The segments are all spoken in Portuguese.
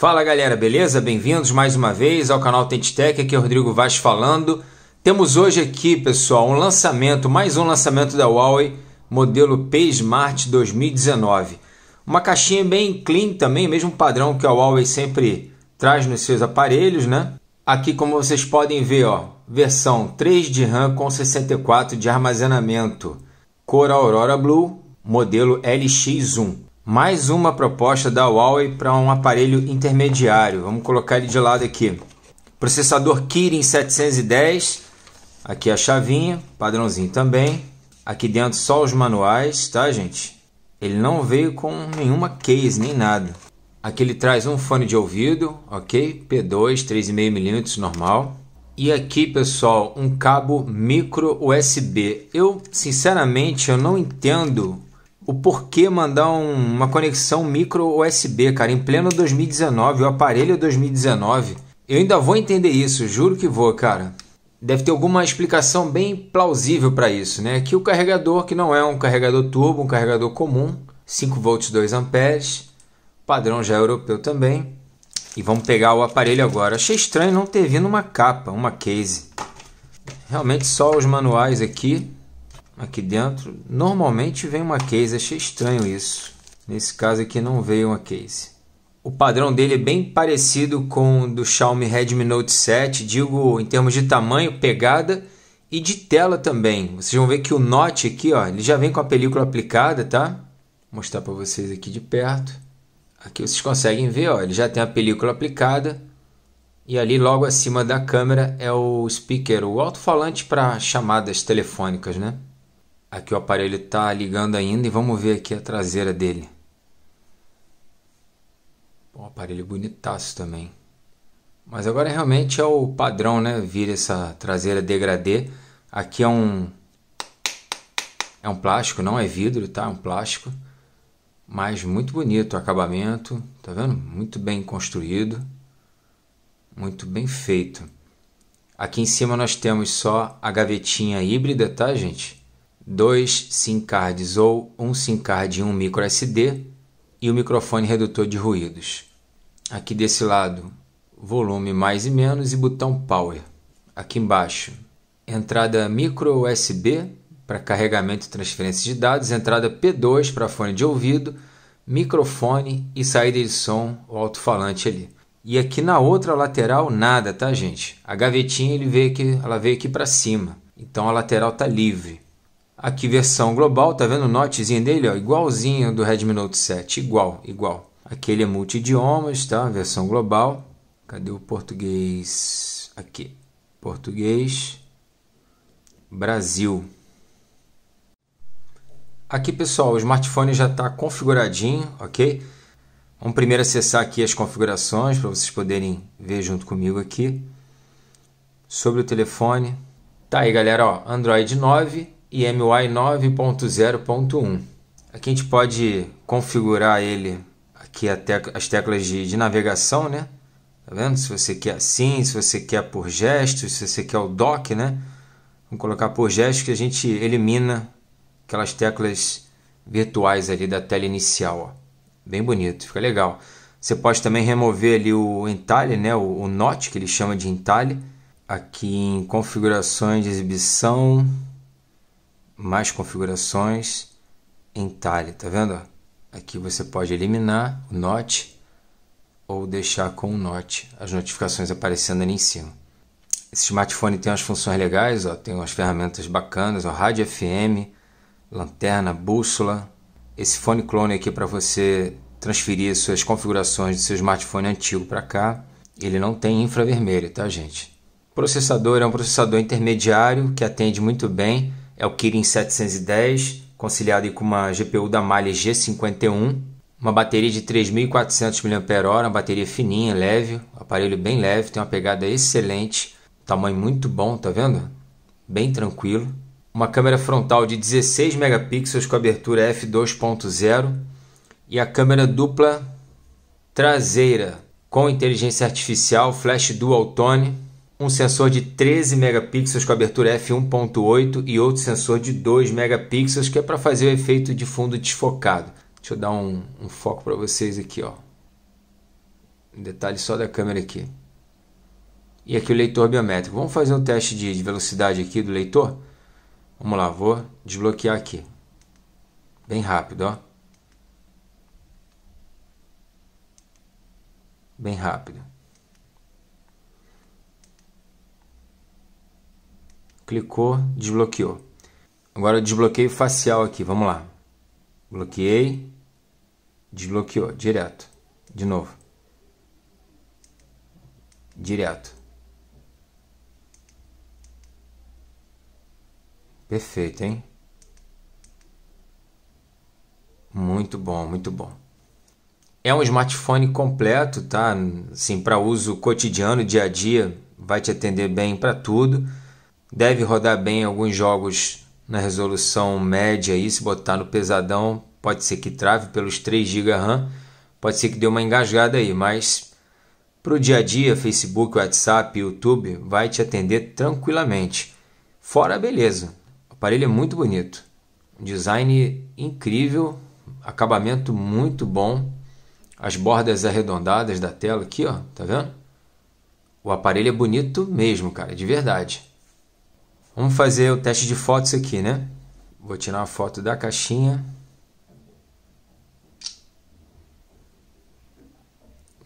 Fala galera, beleza? Bem-vindos mais uma vez ao canal Tentitec, aqui é o Rodrigo Vaz falando. Temos hoje aqui, pessoal, um lançamento, mais um lançamento da Huawei, modelo P Smart 2019. Uma caixinha bem clean também, mesmo padrão que a Huawei sempre traz nos seus aparelhos, né? Aqui, como vocês podem ver, ó, versão 3 de RAM com 64 de armazenamento, cor Aurora Blue, modelo LX1 mais uma proposta da Huawei para um aparelho intermediário. Vamos colocar ele de lado aqui. Processador Kirin 710, aqui a chavinha, padrãozinho também. Aqui dentro só os manuais, tá gente? Ele não veio com nenhuma case nem nada. Aqui ele traz um fone de ouvido, ok? P2, 3,5mm normal. E aqui, pessoal, um cabo micro USB. Eu, sinceramente, eu não entendo o porquê mandar um, uma conexão micro USB, cara, em pleno 2019, o aparelho 2019. É Eu ainda vou entender isso, juro que vou, cara. Deve ter alguma explicação bem plausível para isso, né? Que o carregador, que não é um carregador turbo, um carregador comum, 5 volts 2 amperes, padrão já é europeu também. E vamos pegar o aparelho agora. Achei estranho não ter vindo uma capa, uma case. Realmente só os manuais aqui aqui dentro. Normalmente vem uma case, achei estranho isso. Nesse caso aqui não veio uma case. O padrão dele é bem parecido com o do Xiaomi Redmi Note 7, digo em termos de tamanho, pegada e de tela também. Vocês vão ver que o Note aqui, ó, ele já vem com a película aplicada, tá? Vou mostrar para vocês aqui de perto. Aqui vocês conseguem ver, ó, ele já tem a película aplicada. E ali logo acima da câmera é o speaker, o alto-falante para chamadas telefônicas, né? Aqui o aparelho está ligando ainda e vamos ver aqui a traseira dele. Um aparelho bonitaço também. Mas agora realmente é o padrão, né? Vira essa traseira degradê. Aqui é um é um plástico, não é vidro, tá? É um plástico. Mas muito bonito o acabamento, tá vendo? Muito bem construído. Muito bem feito. Aqui em cima nós temos só a gavetinha híbrida, tá, gente? dois SIM cards ou um SIM card e um micro SD e o microfone redutor de ruídos. Aqui desse lado, volume mais e menos e botão power. Aqui embaixo, entrada micro USB para carregamento e transferência de dados, entrada P2 para fone de ouvido, microfone e saída de som, o alto-falante ali. E aqui na outra lateral nada, tá, gente? A gavetinha ele veio aqui, ela veio aqui para cima. Então a lateral tá livre. Aqui versão global, tá vendo o notezinho dele? Ó, igualzinho do Redmi Note 7, igual, igual. Aquele é multi-idiomas, tá? Versão global. Cadê o português? Aqui, português, Brasil. Aqui pessoal, o smartphone já está configuradinho, ok? Vamos primeiro acessar aqui as configurações para vocês poderem ver junto comigo aqui. Sobre o telefone. Tá aí galera, ó, Android 9, e MY 9.0.1. Aqui a gente pode configurar ele aqui as teclas de, de navegação, né? Tá vendo? Se você quer assim, se você quer por gestos, se você quer o dock, né? Vamos colocar por gestos que a gente elimina aquelas teclas virtuais ali da tela inicial. Ó. Bem bonito, fica legal. Você pode também remover ali o entalhe, né? o, o que ele chama de entalhe. Aqui em configurações de exibição, mais configurações em talha, tá vendo? Aqui você pode eliminar o note ou deixar com o note as notificações aparecendo ali em cima. Esse smartphone tem umas funções legais, ó, tem umas ferramentas bacanas, ó, rádio FM, lanterna, bússola. Esse fone clone aqui para você transferir suas configurações do seu smartphone antigo para cá. Ele não tem infravermelho, tá, gente? processador é um processador intermediário que atende muito bem é o Kirin 710, conciliado com uma GPU da malha G51, uma bateria de 3.400 mAh, uma bateria fininha, leve, aparelho bem leve, tem uma pegada excelente, tamanho muito bom, tá vendo? Bem tranquilo. Uma câmera frontal de 16 megapixels com abertura f2.0 e a câmera dupla traseira com inteligência artificial, flash dual tone, um sensor de 13 megapixels com abertura f1.8 e outro sensor de 2 megapixels que é para fazer o efeito de fundo desfocado. Deixa eu dar um, um foco para vocês aqui, ó. Um detalhe só da câmera aqui. E aqui o leitor biométrico. Vamos fazer um teste de, de velocidade aqui do leitor? Vamos lá, vou desbloquear aqui. Bem rápido, ó. Bem rápido. Clicou, desbloqueou. Agora desbloqueio facial aqui, vamos lá. Bloqueei, desbloqueou, direto. De novo. Direto. Perfeito, hein? Muito bom, muito bom. É um smartphone completo, tá? Sim, para uso cotidiano, dia a dia, vai te atender bem para tudo. Deve rodar bem alguns jogos na resolução média aí, se botar no pesadão, pode ser que trave pelos 3 GB RAM, pode ser que dê uma engasgada aí, mas para o dia a dia, Facebook, WhatsApp, YouTube, vai te atender tranquilamente. Fora a beleza, o aparelho é muito bonito, design incrível, acabamento muito bom, as bordas arredondadas da tela aqui, ó, tá vendo? O aparelho é bonito mesmo, cara, de verdade. Vamos fazer o teste de fotos aqui, né? Vou tirar uma foto da caixinha.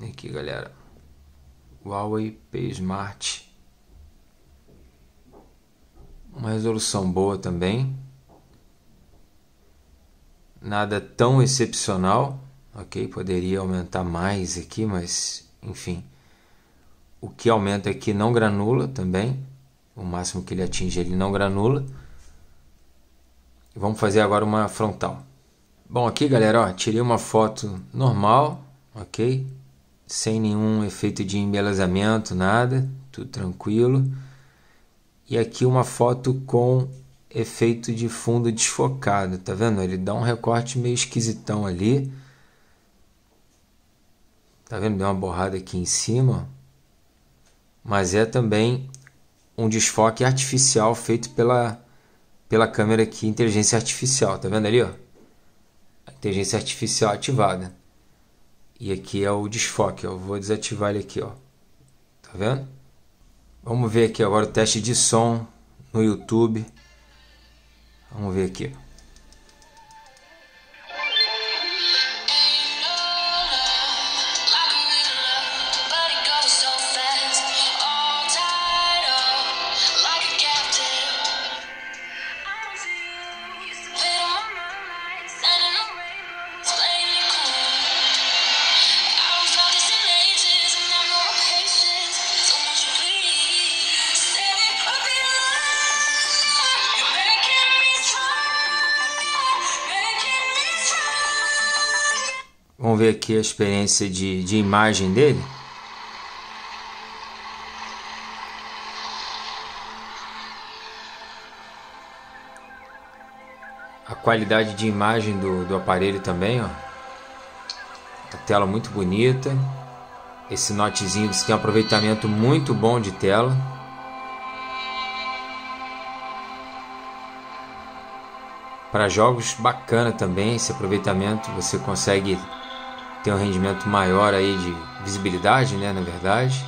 Aqui, galera. Huawei P Smart. Uma resolução boa também. Nada tão excepcional, ok? Poderia aumentar mais aqui, mas enfim. O que aumenta aqui não granula também. O máximo que ele atinge ele não granula. vamos fazer agora uma frontal. Bom, aqui galera, ó, tirei uma foto normal, ok? Sem nenhum efeito de embelezamento, nada, tudo tranquilo. E aqui uma foto com efeito de fundo desfocado, tá vendo? Ele dá um recorte meio esquisitão ali. Tá vendo? Deu uma borrada aqui em cima. Mas é também um desfoque artificial feito pela, pela câmera aqui, inteligência artificial, tá vendo ali, ó? inteligência artificial ativada. E aqui é o desfoque, eu vou desativar ele aqui, ó. Tá vendo? Vamos ver aqui agora o teste de som no YouTube. Vamos ver aqui. Vamos ver aqui a experiência de, de imagem dele. A qualidade de imagem do, do aparelho também, ó. A tela muito bonita. Esse notezinho diz que tem é um aproveitamento muito bom de tela. Para jogos bacana também, esse aproveitamento você consegue ter um rendimento maior aí de visibilidade, né, na verdade.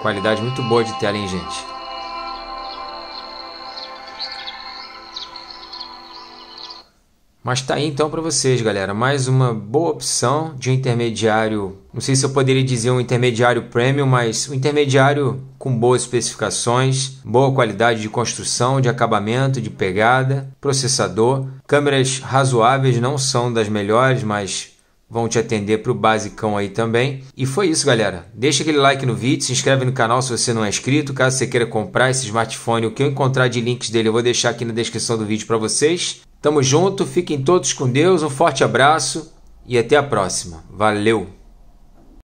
Qualidade muito boa de tela, hein, gente? Mas tá aí então para vocês, galera, mais uma boa opção de um intermediário. Não sei se eu poderia dizer um intermediário premium, mas um intermediário com boas especificações, boa qualidade de construção, de acabamento, de pegada, processador. Câmeras razoáveis não são das melhores, mas vão te atender para o basicão aí também. E foi isso, galera. Deixa aquele like no vídeo, se inscreve no canal se você não é inscrito. Caso você queira comprar esse smartphone, o que eu encontrar de links dele eu vou deixar aqui na descrição do vídeo para vocês. Tamo junto, fiquem todos com Deus, um forte abraço e até a próxima. Valeu!